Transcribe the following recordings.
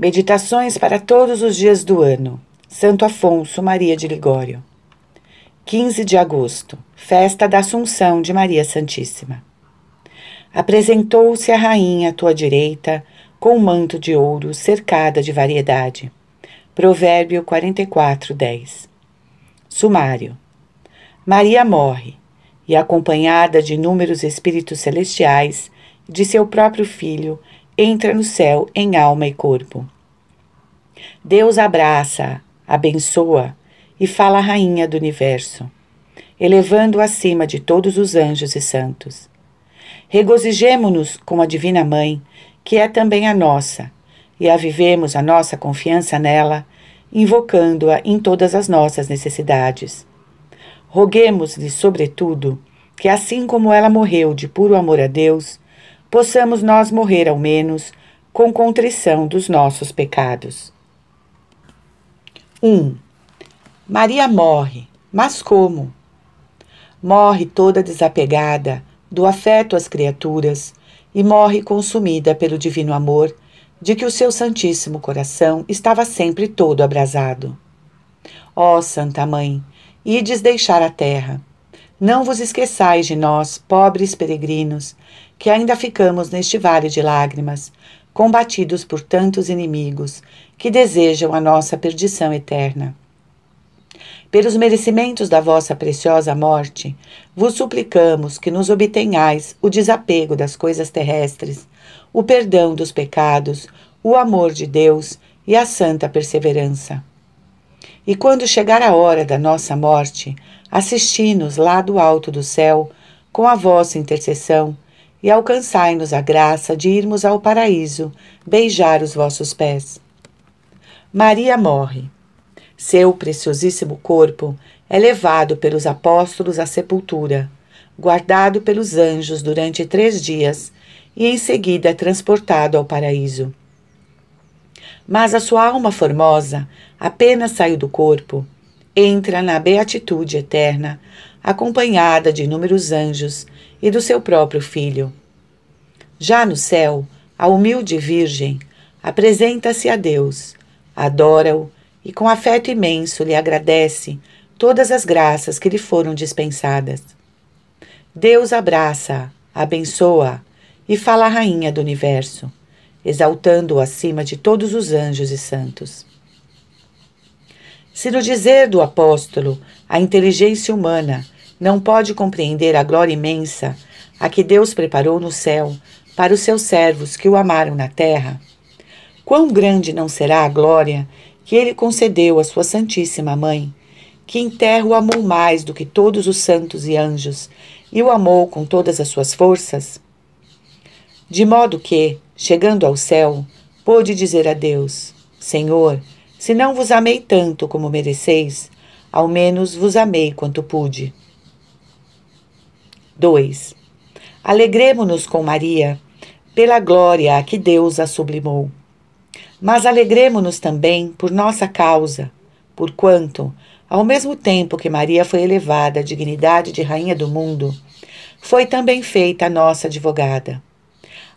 Meditações para todos os dias do ano. Santo Afonso Maria de Ligório. 15 de agosto, festa da Assunção de Maria Santíssima. Apresentou-se a rainha à tua direita, com um manto de ouro, cercada de variedade. Provérbio 44, 10. Sumário. Maria morre, e acompanhada de inúmeros espíritos celestiais, de seu próprio filho, entra no céu em alma e corpo. Deus abraça, abençoa e fala a rainha do universo, elevando-a acima de todos os anjos e santos. Regozijemo-nos com a divina mãe, que é também a nossa, e avivemos a nossa confiança nela, invocando-a em todas as nossas necessidades. Roguemos-lhe, sobretudo, que assim como ela morreu de puro amor a Deus, possamos nós morrer ao menos com contrição dos nossos pecados. 1. Um, Maria morre, mas como? Morre toda desapegada do afeto às criaturas e morre consumida pelo divino amor de que o seu Santíssimo Coração estava sempre todo abrasado. Ó Santa Mãe, ides deixar a terra. Não vos esqueçais de nós, pobres peregrinos, que ainda ficamos neste vale de lágrimas, combatidos por tantos inimigos que desejam a nossa perdição eterna. Pelos merecimentos da vossa preciosa morte, vos suplicamos que nos obtenhais o desapego das coisas terrestres, o perdão dos pecados, o amor de Deus e a santa perseverança. E quando chegar a hora da nossa morte, assisti-nos lá do alto do céu, com a vossa intercessão, e alcançai-nos a graça de irmos ao paraíso, beijar os vossos pés. Maria morre. Seu preciosíssimo corpo é levado pelos apóstolos à sepultura, guardado pelos anjos durante três dias e em seguida é transportado ao paraíso. Mas a sua alma formosa apenas saiu do corpo, entra na beatitude eterna, acompanhada de inúmeros anjos e do seu próprio filho. Já no céu, a humilde Virgem apresenta-se a Deus, adora-o e com afeto imenso lhe agradece todas as graças que lhe foram dispensadas. Deus abraça, abençoa e fala à rainha do universo, exaltando-o acima de todos os anjos e santos. Se no dizer do apóstolo a inteligência humana não pode compreender a glória imensa a que Deus preparou no céu para os seus servos que o amaram na terra. Quão grande não será a glória que ele concedeu à sua Santíssima Mãe, que em terra o amou mais do que todos os santos e anjos, e o amou com todas as suas forças? De modo que, chegando ao céu, pôde dizer a Deus: Senhor, se não vos amei tanto como mereceis, ao menos vos amei quanto pude. 2. Alegremo-nos com Maria, pela glória a que Deus a sublimou. Mas alegremo-nos também por nossa causa, porquanto, ao mesmo tempo que Maria foi elevada à dignidade de Rainha do mundo, foi também feita a nossa advogada.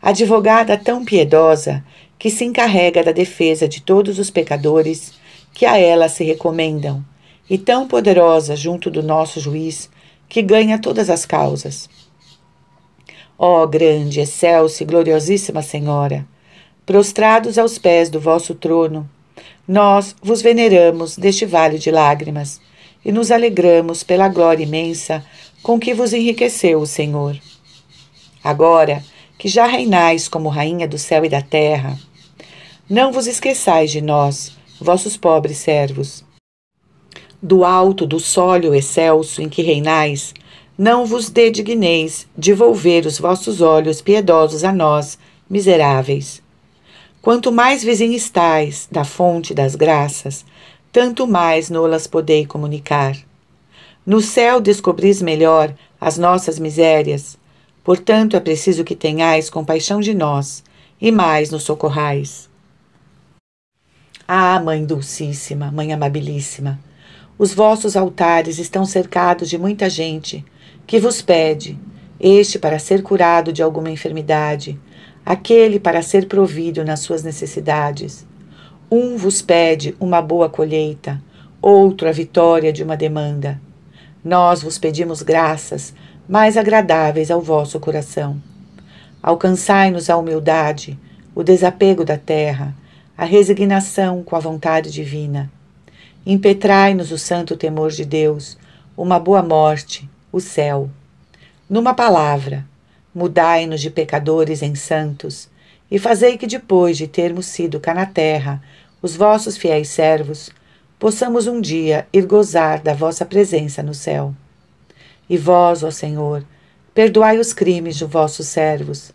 Advogada tão piedosa que se encarrega da defesa de todos os pecadores que a ela se recomendam e tão poderosa junto do nosso juiz que ganha todas as causas. Ó oh, grande, excelsa e gloriosíssima Senhora, prostrados aos pés do vosso trono, nós vos veneramos deste vale de lágrimas e nos alegramos pela glória imensa com que vos enriqueceu o Senhor. Agora que já reinais como rainha do céu e da terra, não vos esqueçais de nós, vossos pobres servos, do alto do sólio excelso em que reinais, não vos dedigneis de volver os vossos olhos piedosos a nós, miseráveis. Quanto mais vizinho estáis da fonte das graças, tanto mais nolas podei comunicar. No céu descobris melhor as nossas misérias, portanto é preciso que tenhais compaixão de nós e mais nos socorrais. Ah, Mãe Dulcíssima, Mãe Amabilíssima, os vossos altares estão cercados de muita gente que vos pede, este para ser curado de alguma enfermidade, aquele para ser provido nas suas necessidades. Um vos pede uma boa colheita, outro a vitória de uma demanda. Nós vos pedimos graças mais agradáveis ao vosso coração. Alcançai-nos a humildade, o desapego da terra, a resignação com a vontade divina Impetrai-nos o santo temor de Deus, uma boa morte, o céu. Numa palavra, mudai-nos de pecadores em santos, e fazei que depois de termos sido cá na terra, os vossos fiéis servos, possamos um dia ir gozar da vossa presença no céu. E vós, ó Senhor, perdoai os crimes de vossos servos,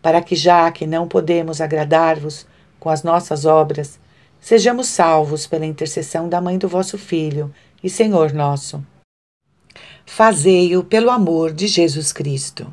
para que já que não podemos agradar-vos com as nossas obras, Sejamos salvos pela intercessão da mãe do vosso Filho e Senhor nosso. Fazei-o pelo amor de Jesus Cristo.